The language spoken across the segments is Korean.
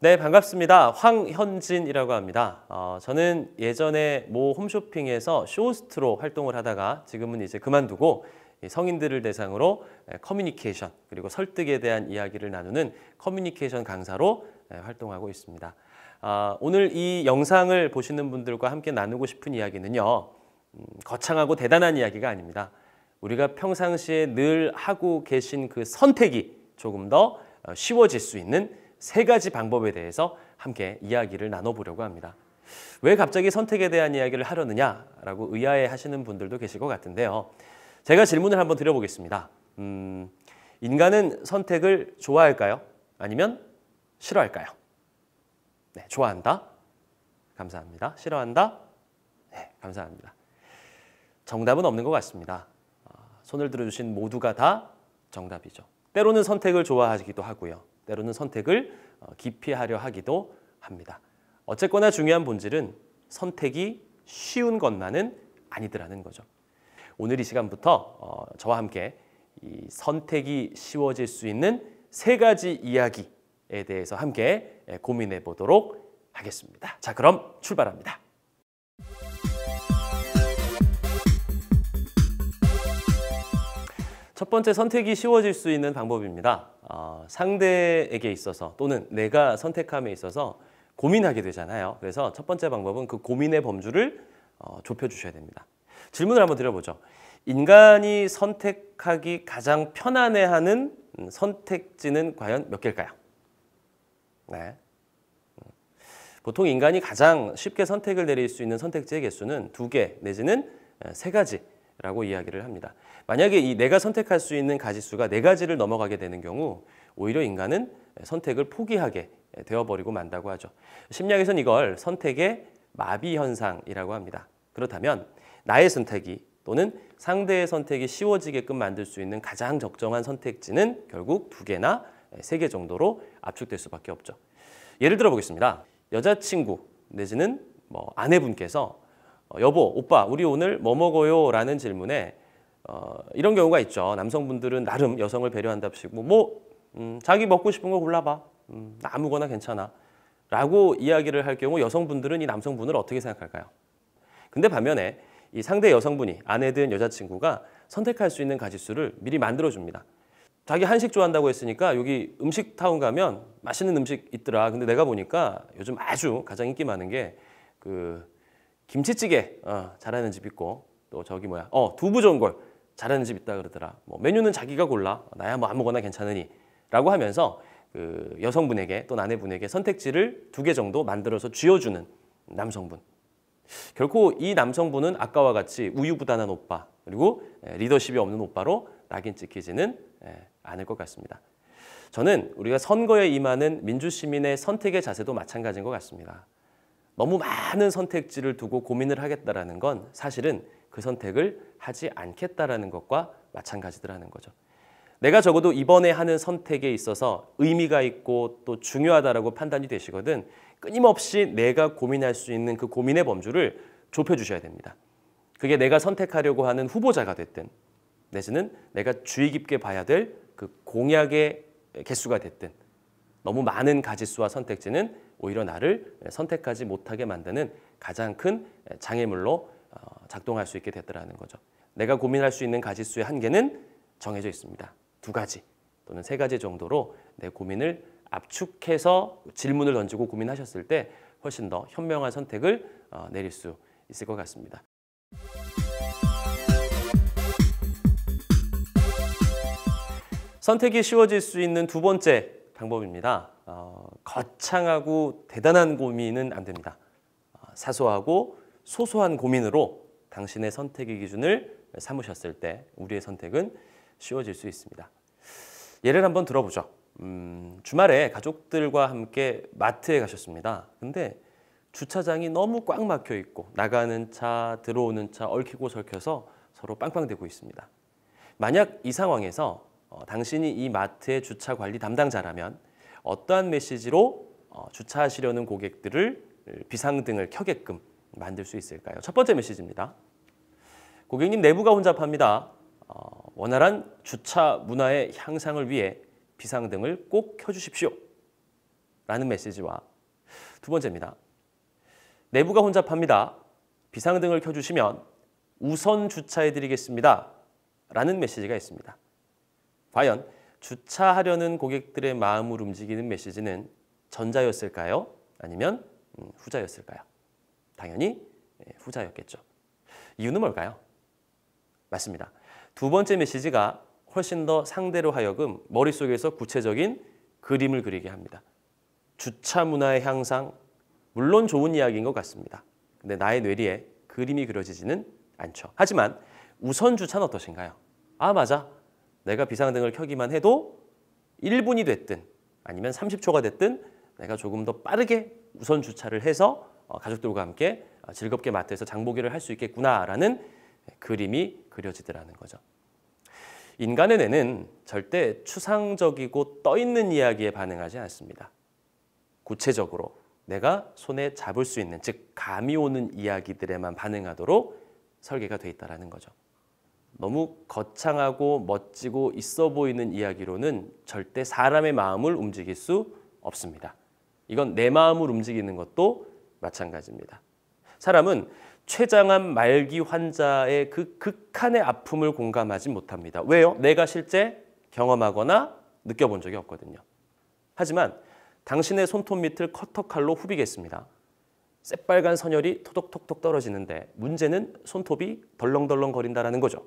네, 반갑습니다. 황현진이라고 합니다. 어, 저는 예전에 모 홈쇼핑에서 쇼호스트로 활동을 하다가 지금은 이제 그만두고 성인들을 대상으로 커뮤니케이션 그리고 설득에 대한 이야기를 나누는 커뮤니케이션 강사로 활동하고 있습니다. 어, 오늘 이 영상을 보시는 분들과 함께 나누고 싶은 이야기는요. 음, 거창하고 대단한 이야기가 아닙니다. 우리가 평상시에 늘 하고 계신 그 선택이 조금 더 어, 쉬워질 수 있는 세 가지 방법에 대해서 함께 이야기를 나눠보려고 합니다. 왜 갑자기 선택에 대한 이야기를 하려느냐라고 의아해 하시는 분들도 계실 것 같은데요. 제가 질문을 한번 드려보겠습니다. 음, 인간은 선택을 좋아할까요? 아니면 싫어할까요? 네, 좋아한다. 감사합니다. 싫어한다. 네, 감사합니다. 정답은 없는 것 같습니다. 아, 손을 들어주신 모두가 다 정답이죠. 때로는 선택을 좋아하기도 하고요. 내로는 선택을 어, 기피하려 하기도 합니다. 어쨌거나 중요한 본질은 선택이 쉬운 것만은 아니더라는 거죠. 오늘 이 시간부터 어, 저와 함께 이 선택이 쉬워질 수 있는 세 가지 이야기에 대해서 함께 예, 고민해 보도록 하겠습니다. 자, 그럼 출발합니다. 첫 번째 선택이 쉬워질 수 있는 방법입니다. 어, 상대에게 있어서 또는 내가 선택함에 있어서 고민하게 되잖아요. 그래서 첫 번째 방법은 그 고민의 범주를 어, 좁혀주셔야 됩니다. 질문을 한번 드려보죠. 인간이 선택하기 가장 편안해하는 음, 선택지는 과연 몇 개일까요? 네. 보통 인간이 가장 쉽게 선택을 내릴 수 있는 선택지의 개수는 두 개 내지는 세 가지 라고 이야기를 합니다. 만약에 이 내가 선택할 수 있는 가지수가 네 가지를 넘어가게 되는 경우 오히려 인간은 선택을 포기하게 되어버리고 만다고 하죠. 심리학에서는 이걸 선택의 마비 현상이라고 합니다. 그렇다면 나의 선택이 또는 상대의 선택이 쉬워지게끔 만들 수 있는 가장 적정한 선택지는 결국 두 개나 세 개 정도로 압축될 수밖에 없죠. 예를 들어 보겠습니다. 여자친구 내지는 뭐 아내분께서 어, 여보, 오빠, 우리 오늘 뭐 먹어요? 라는 질문에 어, 이런 경우가 있죠. 남성분들은 나름 여성을 배려한답시고 뭐 음, 자기 먹고 싶은 거 골라봐. 음, 아무거나 괜찮아. 라고 이야기를 할 경우 여성분들은 이 남성분을 어떻게 생각할까요? 근데 반면에 이 상대 여성분이 아내든 여자친구가 선택할 수 있는 가짓수를 미리 만들어줍니다. 자기 한식 좋아한다고 했으니까 여기 음식타운 가면 맛있는 음식 있더라. 근데 내가 보니까 요즘 아주 가장 인기 많은 게그 김치찌개 어, 잘하는 집 있고 또 저기 뭐야 어 두부 전골 잘하는 집 있다 그러더라 뭐 메뉴는 자기가 골라 나야 뭐 아무거나 괜찮으니 라고 하면서 그 여성분에게 또 아내분에게 선택지를 두 개 정도 만들어서 쥐어주는 남성분 결코 이 남성분은 아까와 같이 우유부단한 오빠 그리고 예, 리더십이 없는 오빠로 낙인 찍히지는 예, 않을 것 같습니다. 저는 우리가 선거에 임하는 민주시민의 선택의 자세도 마찬가지인 것 같습니다. 너무 많은 선택지를 두고 고민을 하겠다라는 건 사실은 그 선택을 하지 않겠다라는 것과 마찬가지더라는 거죠. 내가 적어도 이번에 하는 선택에 있어서 의미가 있고 또 중요하다라고 판단이 되시거든 끊임없이 내가 고민할 수 있는 그 고민의 범주를 좁혀주셔야 됩니다. 그게 내가 선택하려고 하는 후보자가 됐든 내지는 내가 주의 깊게 봐야 될 그 공약의 개수가 됐든 너무 많은 가지수와 선택지는 오히려 나를 선택하지 못하게 만드는 가장 큰 장애물로 어, 작동할 수 있게 되더라는 거죠. 내가 고민할 수 있는 가지수의 한계는 정해져 있습니다. 두 가지 또는 세 가지 정도로 내 고민을 압축해서 질문을 던지고 고민하셨을 때 훨씬 더 현명한 선택을 어, 내릴 수 있을 것 같습니다. 선택이 쉬워질 수 있는 두 번째 방법입니다. 어, 거창하고 대단한 고민은 안 됩니다. 어, 사소하고 소소한 고민으로 당신의 선택의 기준을 삼으셨을 때 우리의 선택은 쉬워질 수 있습니다. 예를 한번 들어보죠. 음, 주말에 가족들과 함께 마트에 가셨습니다. 근데 주차장이 너무 꽉 막혀 있고 나가는 차, 들어오는 차 얽히고 설켜서 서로 빵빵대고 있습니다. 만약 이 상황에서 어, 당신이 이 마트의 주차 관리 담당자라면 어떠한 메시지로 어, 주차하시려는 고객들을 비상등을 켜게끔 만들 수 있을까요? 첫 번째 메시지입니다. 고객님 내부가 혼잡합니다. 어, 원활한 주차 문화의 향상을 위해 비상등을 꼭 켜주십시오. 라는 메시지와 두 번째입니다. 내부가 혼잡합니다. 비상등을 켜주시면 우선 주차해드리겠습니다. 라는 메시지가 있습니다. 과연 주차하려는 고객들의 마음을 움직이는 메시지는 전자였을까요? 아니면 음, 후자였을까요? 당연히 예, 후자였겠죠. 이유는 뭘까요? 맞습니다. 두 번째 메시지가 훨씬 더 상대로 하여금 머릿속에서 구체적인 그림을 그리게 합니다. 주차 문화의 향상, 물론 좋은 이야기인 것 같습니다. 근데 나의 뇌리에 그림이 그려지지는 않죠. 하지만 우선 주차는 어떠신가요? 아, 맞아. 내가 비상등을 켜기만 해도 1분이 됐든 아니면 30초가 됐든 내가 조금 더 빠르게 우선 주차를 해서 어, 가족들과 함께 어, 즐겁게 마트에서 장보기를 할 수 있겠구나라는 그림이 그려지더라는 거죠. 인간의 뇌는 절대 추상적이고 떠있는 이야기에 반응하지 않습니다. 구체적으로 내가 손에 잡을 수 있는 즉 감이 오는 이야기들에만 반응하도록 설계가 되어 있다는 거죠. 너무 거창하고 멋지고 있어 보이는 이야기로는 절대 사람의 마음을 움직일 수 없습니다. 이건 내 마음을 움직이는 것도 마찬가지입니다. 사람은 췌장암 말기 환자의 그 극한의 아픔을 공감하지 못합니다. 왜요? 내가 실제 경험하거나 느껴본 적이 없거든요. 하지만 당신의 손톱 밑을 커터칼로 후비겠습니다. 새빨간 선열이 토독톡톡 떨어지는데 문제는 손톱이 덜렁덜렁 거린다라는 거죠.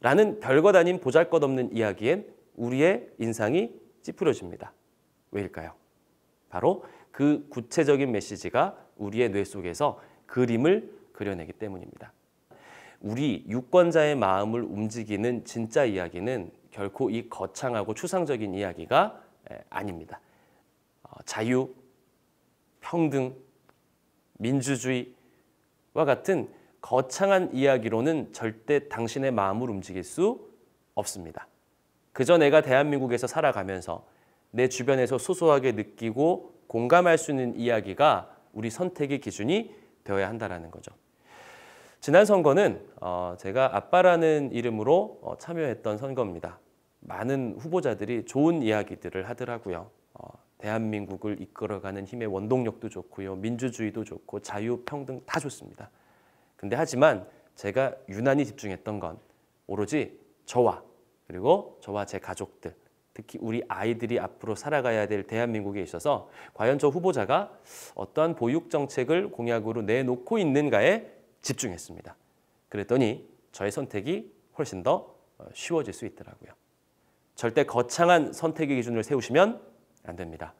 라는 별것 아닌 보잘것없는 이야기엔 우리의 인상이 찌푸려집니다. 왜일까요? 바로 그 구체적인 메시지가 우리의 뇌 속에서 그림을 그려내기 때문입니다. 우리 유권자의 마음을 움직이는 진짜 이야기는 결코 이 거창하고 추상적인 이야기가 아닙니다. 어, 자유, 평등, 민주주의와 같은 거창한 이야기로는 절대 당신의 마음을 움직일 수 없습니다. 그저 내가 대한민국에서 살아가면서 내 주변에서 소소하게 느끼고 공감할 수 있는 이야기가 우리 선택의 기준이 되어야 한다는 거죠. 지난 선거는 어, 제가 아빠라는 이름으로 어, 참여했던 선거입니다. 많은 후보자들이 좋은 이야기들을 하더라고요. 대한민국을 이끌어가는 힘의 원동력도 좋고요. 민주주의도 좋고 자유, 평등 다 좋습니다. 근데 하지만 제가 유난히 집중했던 건 오로지 저와 그리고 저와 제 가족들 특히 우리 아이들이 앞으로 살아가야 될 대한민국에 있어서 과연 저 후보자가 어떠한 보육 정책을 공약으로 내놓고 있는가에 집중했습니다. 그랬더니 저의 선택이 훨씬 더 어, 쉬워질 수 있더라고요. 절대 거창한 선택의 기준을 세우시면 안 됩니다.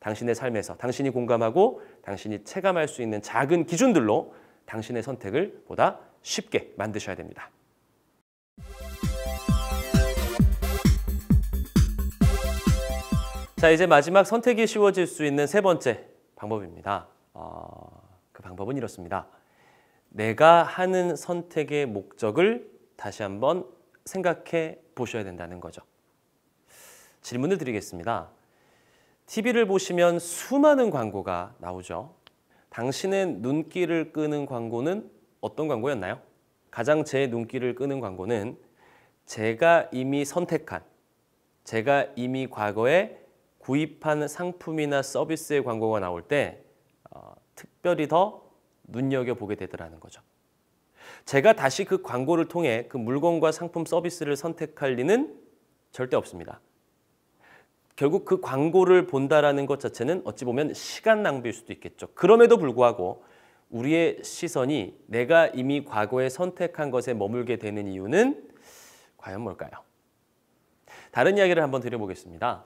당신의 삶에서 당신이 공감하고 당신이 체감할 수 있는 작은 기준들로 당신의 선택을 보다 쉽게 만드셔야 됩니다. 자, 이제 마지막 선택이 쉬워질 수 있는 세 번째 방법입니다. 어, 그 방법은 이렇습니다. 내가 하는 선택의 목적을 다시 한번 생각해 보셔야 된다는 거죠. 질문을 드리겠습니다. TV를 보시면 수많은 광고가 나오죠. 당신의 눈길을 끄는 광고는 어떤 광고였나요? 가장 제 눈길을 끄는 광고는 제가 이미 선택한, 제가 이미 과거에 구입한 상품이나 서비스의 광고가 나올 때 어, 특별히 더 눈여겨보게 되더라는 거죠. 제가 다시 그 광고를 통해 그 물건과 상품 서비스를 선택할 리는 절대 없습니다. 결국 그 광고를 본다라는 것 자체는 어찌 보면 시간 낭비일 수도 있겠죠. 그럼에도 불구하고 우리의 시선이 내가 이미 과거에 선택한 것에 머물게 되는 이유는 과연 뭘까요? 다른 이야기를 한번 드려보겠습니다.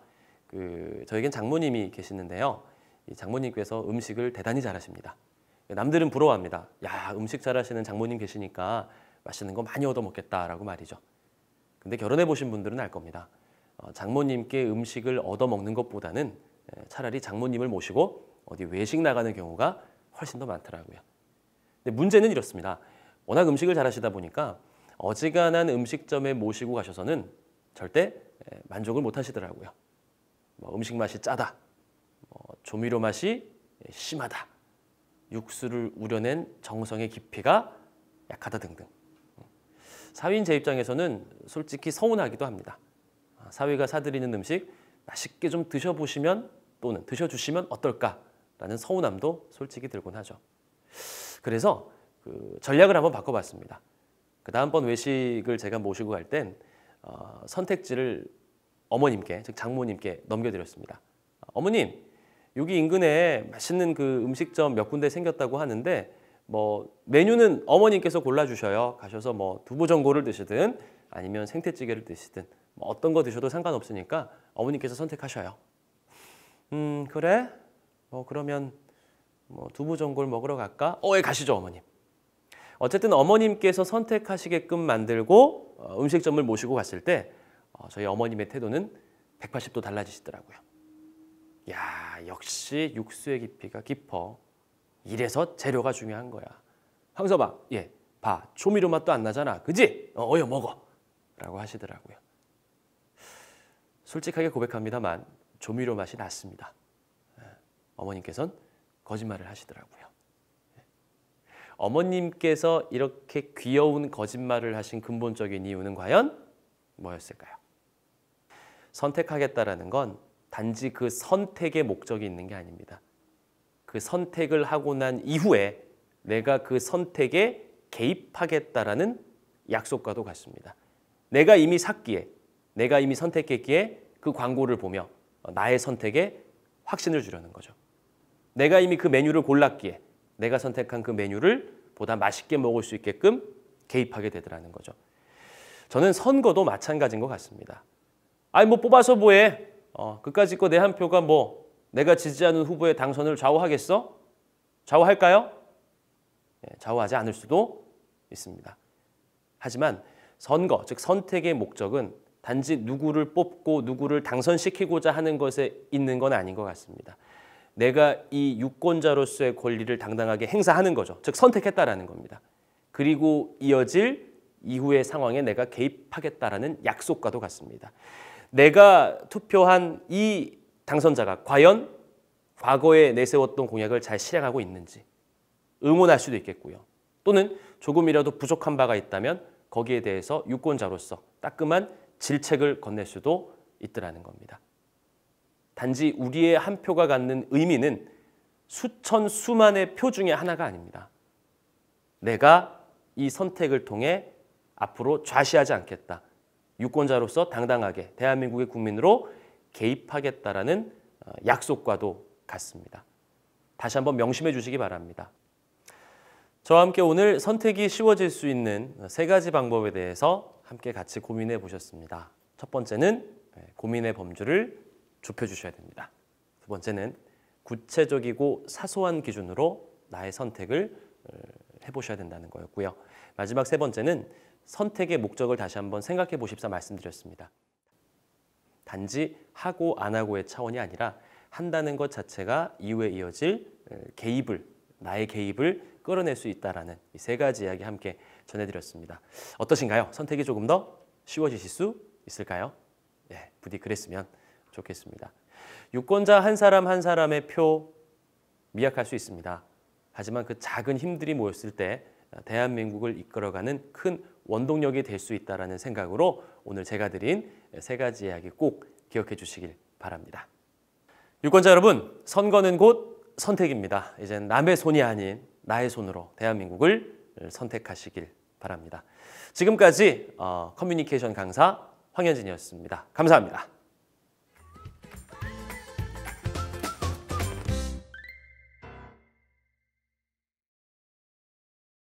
그 저에겐 장모님이 계시는데요. 장모님께서 음식을 대단히 잘하십니다. 남들은 부러워합니다. 야 음식 잘하시는 장모님 계시니까 맛있는 거 많이 얻어 먹겠다라고 말이죠. 근데 결혼해 보신 분들은 알 겁니다. 어, 장모님께 음식을 얻어먹는 것보다는 예, 차라리 장모님을 모시고 어디 외식 나가는 경우가 훨씬 더 많더라고요. 근데 문제는 이렇습니다. 워낙 음식을 잘하시다 보니까 어지간한 음식점에 모시고 가셔서는 절대 예, 만족을 못 하시더라고요. 뭐 음식 맛이 짜다, 뭐 조미료 맛이 예, 심하다, 육수를 우려낸 정성의 깊이가 약하다 등등. 사위인 제 입장에서는 솔직히 서운하기도 합니다. 사위가 사드리는 음식 맛있게 좀 드셔보시면 또는 드셔주시면 어떨까라는 서운함도 솔직히 들곤 하죠. 그래서 그 전략을 한번 바꿔봤습니다. 그 다음번 외식을 제가 모시고 갈땐 어, 선택지를 어머님께, 즉 장모님께 넘겨드렸습니다. 어머님, 여기 인근에 맛있는 그 음식점 몇 군데 생겼다고 하는데 뭐 메뉴는 어머님께서 골라주셔요. 가셔서 뭐 두부전골을 드시든 아니면 생태찌개를 드시든 뭐 어떤 거 드셔도 상관없으니까 어머니께서 선택하셔요. 음 그래? 뭐 그러면 뭐 두부 전골 먹으러 갈까? 어예 가시죠 어머님. 어쨌든 어머님께서 선택하시게끔 만들고 어, 음식점을 모시고 갔을 때 어, 저희 어머님의 태도는 180도 달라지시더라고요. 야 역시 육수의 깊이가 깊어. 이래서 재료가 중요한 거야. 황서방 예. 봐. 조미료 맛도 안 나잖아. 그지? 어, 어여 먹어. 라고 하시더라고요. 솔직하게 고백합니다만 조미료 맛이 났습니다. 예, 어머님께서는 거짓말을 하시더라고요. 예. 어머님께서 이렇게 귀여운 거짓말을 하신 근본적인 이유는 과연 뭐였을까요? 선택하겠다라는 건 단지 그 선택의 목적이 있는 게 아닙니다. 그 선택을 하고 난 이후에 내가 그 선택에 개입하겠다라는 약속과도 같습니다. 내가 이미 샀기에 내가 이미 선택했기에 그 광고를 보며 어, 나의 선택에 확신을 주려는 거죠. 내가 이미 그 메뉴를 골랐기에 내가 선택한 그 메뉴를 보다 맛있게 먹을 수 있게끔 개입하게 되더라는 거죠. 저는 선거도 마찬가지인 것 같습니다. 아니 뭐 뽑아서 뭐해? 어, 그까지 거내 한 표가 뭐 내가 지지하는 후보의 당선을 좌우하겠어? 좌우할까요? 예, 좌우하지 않을 수도 있습니다. 하지만 선거, 즉 선택의 목적은 단지 누구를 뽑고 누구를 당선시키고자 하는 것에 있는 건 아닌 것 같습니다. 내가 이 유권자로서의 권리를 당당하게 행사하는 거죠. 즉 선택했다라는 겁니다. 그리고 이어질 이후의 상황에 내가 개입하겠다라는 약속과도 같습니다. 내가 투표한 이 당선자가 과연 과거에 내세웠던 공약을 잘 실행하고 있는지 응원할 수도 있겠고요. 또는 조금이라도 부족한 바가 있다면 거기에 대해서 유권자로서 따끔한 질책을 건넬 수도 있더라는 겁니다. 단지 우리의 한 표가 갖는 의미는 수천 수만의 표 중에 하나가 아닙니다. 내가 이 선택을 통해 앞으로 좌시하지 않겠다. 유권자로서 당당하게 대한민국의 국민으로 개입하겠다라는 어, 약속과도 같습니다. 다시 한번 명심해 주시기 바랍니다. 저와 함께 오늘 선택이 쉬워질 수 있는 세 가지 방법에 대해서 함께 같이 고민해 보셨습니다. 첫 번째는 네, 고민의 범주를 좁혀 주셔야 됩니다. 두 번째는 구체적이고 사소한 기준으로 나의 선택을 어, 해보셔야 된다는 거였고요. 마지막 세 번째는 선택의 목적을 다시 한번 생각해 보십사 말씀드렸습니다. 단지 하고 안 하고의 차원이 아니라 한다는 것 자체가 이후에 이어질 개입을 나의 개입을 끌어낼 수 있다라는 이 세 가지 이야기 함께 전해드렸습니다. 어떠신가요? 선택이 조금 더 쉬워지실 수 있을까요? 예, 부디 그랬으면 좋겠습니다. 유권자 한 사람 한 사람의 표 미약할 수 있습니다. 하지만 그 작은 힘들이 모였을 때 어, 대한민국을 이끌어가는 큰 원동력이 될 수있다라 생각으로 오늘 제가 드린 세 가지 이야기 꼭 기억해 주시길 바랍니다. 유권자 여러분, 선거는 곧 선택입니다. 이제 남의 손이 아닌 나의 손으로 대한민국을 선택하시길 바랍니다. 지금까지 어, 커뮤니케이션 강사 황현진이었습니다. 감사합니다.